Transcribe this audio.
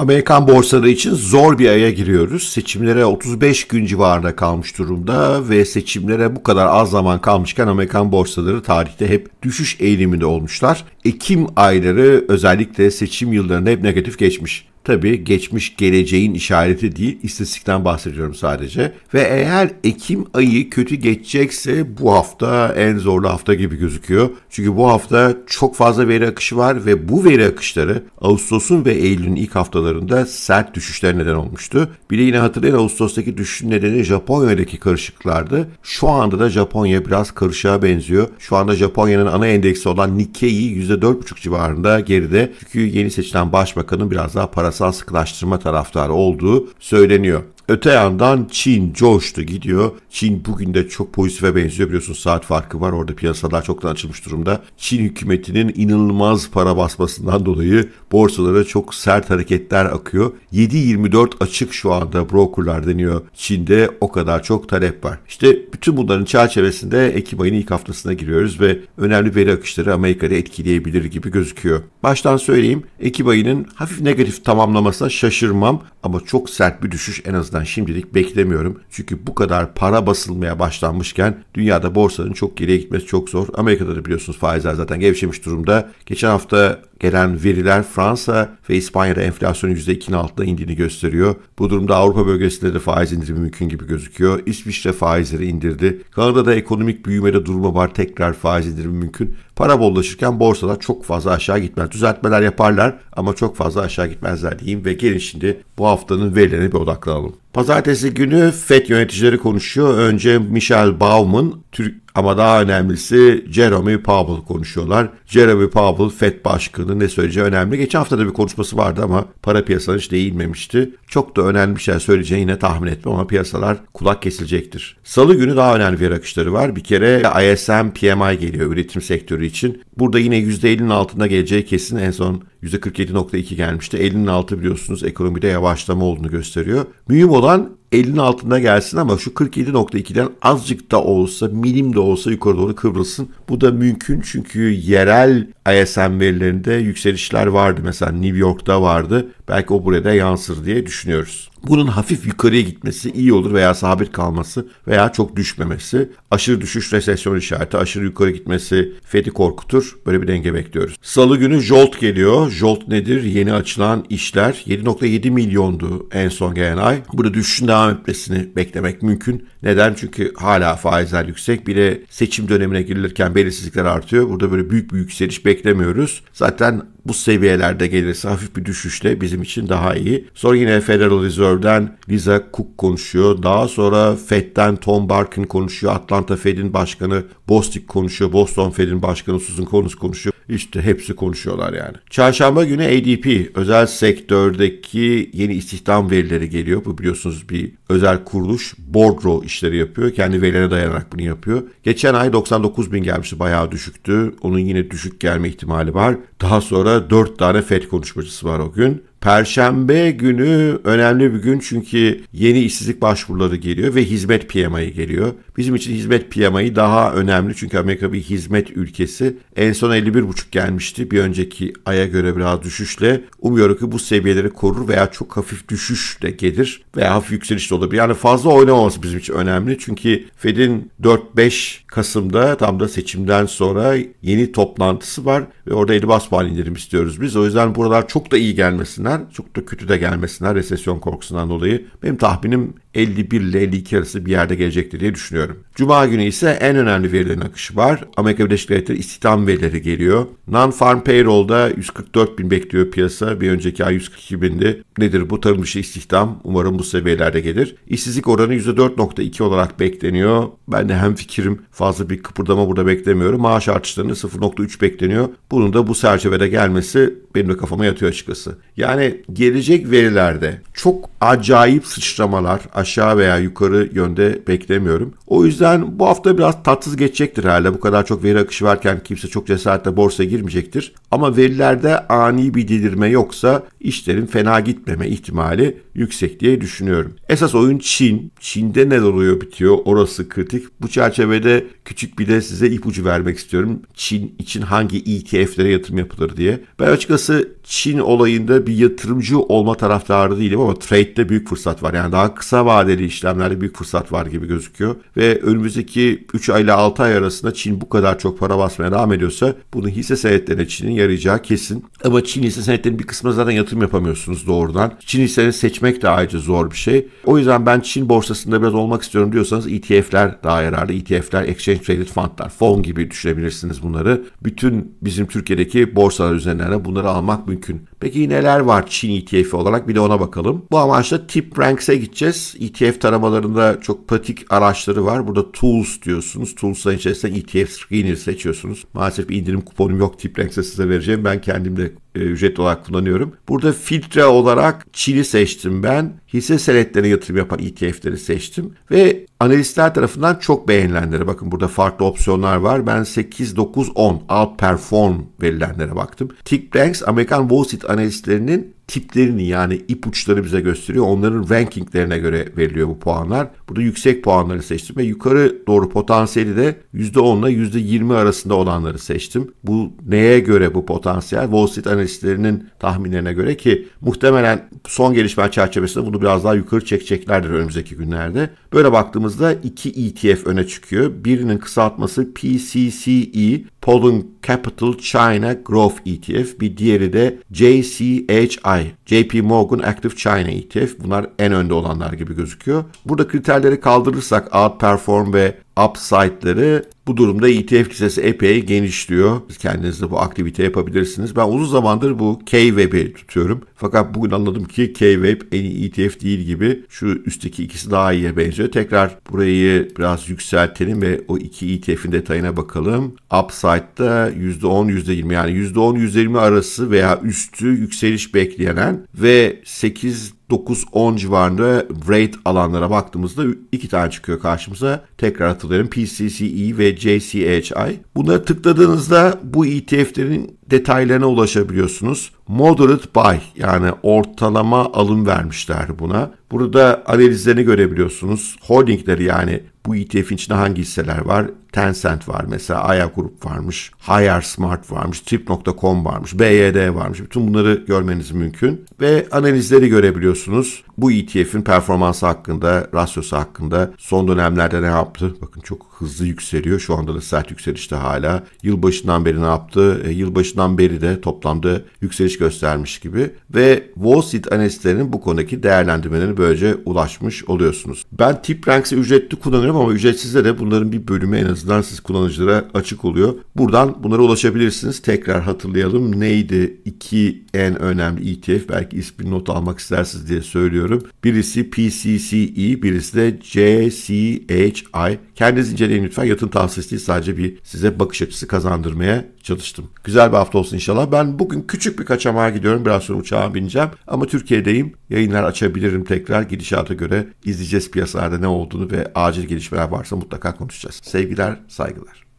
Amerikan borsaları için zor bir aya giriyoruz. Seçimlere 35 gün civarında kalmış durumda ve seçimlere bu kadar az zaman kalmışken Amerikan borsaları tarihte hep düşüş eğiliminde olmuşlar. Ekim ayları özellikle seçim yıllarında hep negatif geçmiş. Tabii geçmiş geleceğin işareti değil, istatistikten bahsediyorum sadece. Ve eğer Ekim ayı kötü geçecekse bu hafta en zorlu hafta gibi gözüküyor. Çünkü bu hafta çok fazla veri akışı var ve bu veri akışları Ağustos'un ve Eylül'ün ilk haftalarında sert düşüşler neden olmuştu. Bir de yine hatırlayın Ağustos'taki düşüşün nedeni Japonya'daki karışıklıklardı. Şu anda da Japonya biraz karışığa benziyor. Şu anda Japonya'nın ana endeksi olan Nikkei'yi %4,5 civarında geride. Çünkü yeni seçilen başbakanın biraz daha para parasal sıklaştırma taraftarı olduğu söyleniyor. Öte yandan Çin coştu gidiyor. Çin bugün de çok pozitife benziyor. Biliyorsun saat farkı var. Orada piyasalar çoktan açılmış durumda. Çin hükümetinin inanılmaz para basmasından dolayı borsalara çok sert hareketler akıyor. 7:24 açık şu anda brokerlar deniyor. Çin'de o kadar çok talep var. İşte bütün bunların çerçevesinde Ekim ayının ilk haftasına giriyoruz ve önemli veri akışları Amerika'da etkileyebilir gibi gözüküyor. Baştan söyleyeyim Ekim ayının hafif negatif tamamlamasına şaşırmam ama çok sert bir düşüş en azından zaten şimdilik beklemiyorum. Çünkü bu kadar para basılmaya başlanmışken dünyada borsanın çok geriye gitmesi çok zor. Amerika'da da biliyorsunuz faizler zaten gevşemiş durumda. Geçen hafta Gelen veriler Fransa ve İspanya'da enflasyon %2'nin altına indiğini gösteriyor. Bu durumda Avrupa bölgesinde de faiz indirimi mümkün gibi gözüküyor. İsviçre faizleri indirdi. Kanada'da ekonomik büyümede durma var. Tekrar faiz indirimi mümkün. Para bollaşırken borsada çok fazla aşağı gitmez. Düzeltmeler yaparlar ama çok fazla aşağı gitmezler diyeyim ve gelin şimdi bu haftanın verilerine bir odaklanalım. Pazartesi günü FED yöneticileri konuşuyor. Önce Michel Bauman Türk, ama daha önemlisi Jeremy Powell konuşuyorlar. Jeremy Powell FED Başkanı ne söyleyeceği önemli. Geçen hafta da bir konuşması vardı ama para piyasalarına hiç değinmemişti. Çok da önemli bir şey söyleyeceğini yine tahmin etme ama piyasalar kulak kesilecektir. Salı günü daha önemli bir akışları var. Bir kere ISM PMI geliyor üretim sektörü için. Burada yine %50'nin altında geleceği kesin. En son %47.2 gelmişti. 50'nin altı biliyorsunuz ekonomide yavaşlama olduğunu gösteriyor. Mühim olan 50'nin altına gelsin ama şu 47.2'den azıcık da olsa milim de olsa yukarı doğru kıvrılsın. Bu da mümkün çünkü yerel ISM verilerinde yükselişler vardı. Mesela New York'ta vardı. Belki o buraya da yansır diye düşünüyoruz. Bunun hafif yukarıya gitmesi iyi olur veya sabit kalması veya çok düşmemesi. Aşırı düşüş resesyon işareti, aşırı yukarı gitmesi FED'i korkutur. Böyle bir denge bekliyoruz. Salı günü JOLT geliyor. JOLT nedir? Yeni açılan işler 7.7 milyondu en son gelen ay. Burada düşüşün devam etmesini beklemek mümkün. Neden? Çünkü hala faizler yüksek. Bir de seçim dönemine girilirken belirsizlikler artıyor. Burada böyle büyük bir yükseliş beklemiyoruz. Zaten bu seviyelerde gelirse hafif bir düşüşle bizim için daha iyi. Sonra yine Federal Reserve'den Lisa Cook konuşuyor. Daha sonra Fed'den Tom Barkin konuşuyor. Atlanta Fed'in başkanı Bostic konuşuyor. Boston Fed'in başkanı Susan Collins konuşuyor. İşte hepsi konuşuyorlar yani. Çarşamba günü ADP özel sektördeki yeni istihdam verileri geliyor. Bu biliyorsunuz bir özel kuruluş bordro işleri yapıyor. Kendi verilere dayanarak bunu yapıyor. Geçen ay 99 bin gelmişti bayağı düşüktü. Onun yine düşük gelme ihtimali var. Daha sonra dört tane FED konuşmacısı var o gün. Perşembe günü önemli bir gün çünkü yeni işsizlik başvuruları geliyor ve hizmet PMI geliyor. Bizim için hizmet PMI daha önemli çünkü Amerika bir hizmet ülkesi. En son 51,5 gelmişti bir önceki aya göre biraz düşüşle. Umuyorum ki bu seviyeleri korur veya çok hafif düşüş de gelir veya hafif yükseliş de olabilir. Yani fazla oynamaması bizim için önemli çünkü Fed'in 4-5 Kasım'da tam da seçimden sonra yeni toplantısı var ve orada 50 bas hasbihal indirim istiyoruz biz. O yüzden buralar çok da iyi gelmesinler, çok da kötü de gelmesinler resesyon korkusundan dolayı. Benim tahminim 51 ile 52 arası bir yerde gelecektir diye düşünüyorum. Cuma günü ise en önemli verilerin akışı var. Amerika Birleşik Devletleri istihdam verileri geliyor. Non-farm payroll'da 144 bin bekliyor piyasa. Bir önceki ay 142 bindi. Nedir bu tarım işi istihdam? Umarım bu seviyelerde gelir. İşsizlik oranı %4.2 olarak bekleniyor. Ben de hem fikrim fazla bir kıpırdama burada beklemiyorum. Maaş artışlarını 0.3 bekleniyor. Bunun da bu çerçevede gelmesi benim de kafama yatıyor açıkçası. Yani gelecek verilerde çok acayip sıçramalar, aşağı veya yukarı yönde beklemiyorum. O yüzden bu hafta biraz tatsız geçecektir herhalde. Bu kadar çok veri akışı varken kimse çok cesaretle borsa girmeyecektir. Ama verilerde ani bir delirme yoksa işlerin fena gitmeme ihtimali yüksek diye düşünüyorum. Esas oyun Çin. Çin'de ne oluyor bitiyor orası kritik. Bu çerçevede küçük bir de size ipucu vermek istiyorum. Çin için hangi ETF'lere yatırım yapılır diye. Ben açıkçası Çin olayında bir yatırımcı olma taraftarı değilim ama trade'de büyük fırsat var. Yani daha kısa vadeli işlemlerde büyük fırsat var gibi gözüküyor. Ve önümüzdeki 3 ay ile 6 ay arasında Çin bu kadar çok para basmaya devam ediyorsa bunun hisse senetlerine Çin'in yarayacağı kesin. Ama Çin hisse senetlerinin bir kısmına zaten yatırım yapamıyorsunuz doğrudan. Çin hisselerini seçmek de ayrıca zor bir şey. O yüzden ben Çin borsasında biraz olmak istiyorum diyorsanız ETF'ler daha yararlı. ETF'ler Exchange Traded Fund'lar, fon gibi düşünebilirsiniz bunları. Bütün bizim Türkiye'deki borsalar üzerinden bunları almak mümkün. Peki neler var Çin ETF olarak bir de ona bakalım. Bu amaçla Tip Ranks'e gideceğiz. ETF taramalarında çok pratik araçları var. Burada Tools diyorsunuz. Tools'ların içerisinde ETF Screener seçiyorsunuz. Maalesef indirim kuponum yok. Tiplex'e size vereceğim. Ben kendim de e, ücret olarak kullanıyorum. Burada filtre olarak Çin'i seçtim ben. Hisse senetlerine yatırım yapan ETF'leri seçtim. Ve analistler tarafından çok beğenilenlere bakın burada farklı opsiyonlar var. Ben 8, 9, 10 outperform verilenlere baktım. Tick Ranks Amerikan Wall Street analistlerinin tiplerini yani ipuçları bize gösteriyor. Onların rankinglerine göre veriliyor bu puanlar. Burada yüksek puanları seçtim ve yukarı doğru potansiyeli de %10 ile %20 arasında olanları seçtim. Bu neye göre bu potansiyel? Wall Street analistlerinin tahminlerine göre ki muhtemelen son gelişme çerçevesinde bunu biraz daha yukarı çekeceklerdir önümüzdeki günlerde. Böyle baktığımızda iki ETF öne çıkıyor. Birinin kısaltması PCCE Pollen Capital China Growth ETF, bir diğeri de JCHI, JP Morgan Active China ETF. Bunlar en önde olanlar gibi gözüküyor. Burada kriterleri kaldırırsak outperform ve upside'ları bu durumda ETF listesi epey genişliyor. Siz kendiniz de bu aktivite yapabilirsiniz. Ben uzun zamandır bu K-Web'i tutuyorum. Fakat bugün anladım ki K-Web en iyi ETF değil gibi. Şu üstteki ikisi daha iyiye benziyor. Tekrar burayı biraz yükseltelim ve o iki ETF'in detayına bakalım. Upside Eventbrite'da %10, %20 yani %10, %20 arası veya üstü yükseliş bekleyen ve 8 9-10 civarında rate alanlara baktığımızda iki tane çıkıyor karşımıza. Tekrar hatırlayalım PCCE ve JCHI. Bunları tıkladığınızda bu ETF'lerin detaylarına ulaşabiliyorsunuz. Moderate buy yani ortalama alım vermişler buna. Burada analizlerini görebiliyorsunuz. Holdingleri yani bu ETF'in içinde hangi hisseler var? Tencent var mesela, Aya Grup varmış, Higher Smart varmış, Trip.com varmış, BYD varmış. Bütün bunları görmeniz mümkün ve analizleri görebiliyorsunuz görüyorsunuz bu ETF'in performansı hakkında, rasyosu hakkında son dönemlerde ne yaptı? Bakın çok hızlı yükseliyor. Şu anda da sert yükselişte hala. Yılbaşından beri ne yaptı? E, yılbaşından beri de toplamda yükseliş göstermiş gibi. Ve Wall Street analistlerinin bu konudaki değerlendirmelerine böylece ulaşmış oluyorsunuz. Ben TipRanks'ı ücretli kullanıyorum ama ücretsizde de bunların bir bölümü en azından siz kullanıcılara açık oluyor. Buradan bunlara ulaşabilirsiniz. Tekrar hatırlayalım neydi iki en önemli ETF? Belki ismini not almak istersiniz diye söylüyorum ediyorum. Birisi PCCE, birisi de JCHI. Kendiniz inceleyin lütfen. Yatın tavsiyesi değil sadece bir size bakış açısı kazandırmaya çalıştım. Güzel bir hafta olsun inşallah. Ben bugün küçük bir kaçamağa gidiyorum. Biraz sonra uçağa bineceğim. Ama Türkiye'deyim. Yayınlar açabilirim tekrar. Gidişata göre izleyeceğiz piyasalarda ne olduğunu ve acil gelişmeler varsa mutlaka konuşacağız. Sevgiler, saygılar.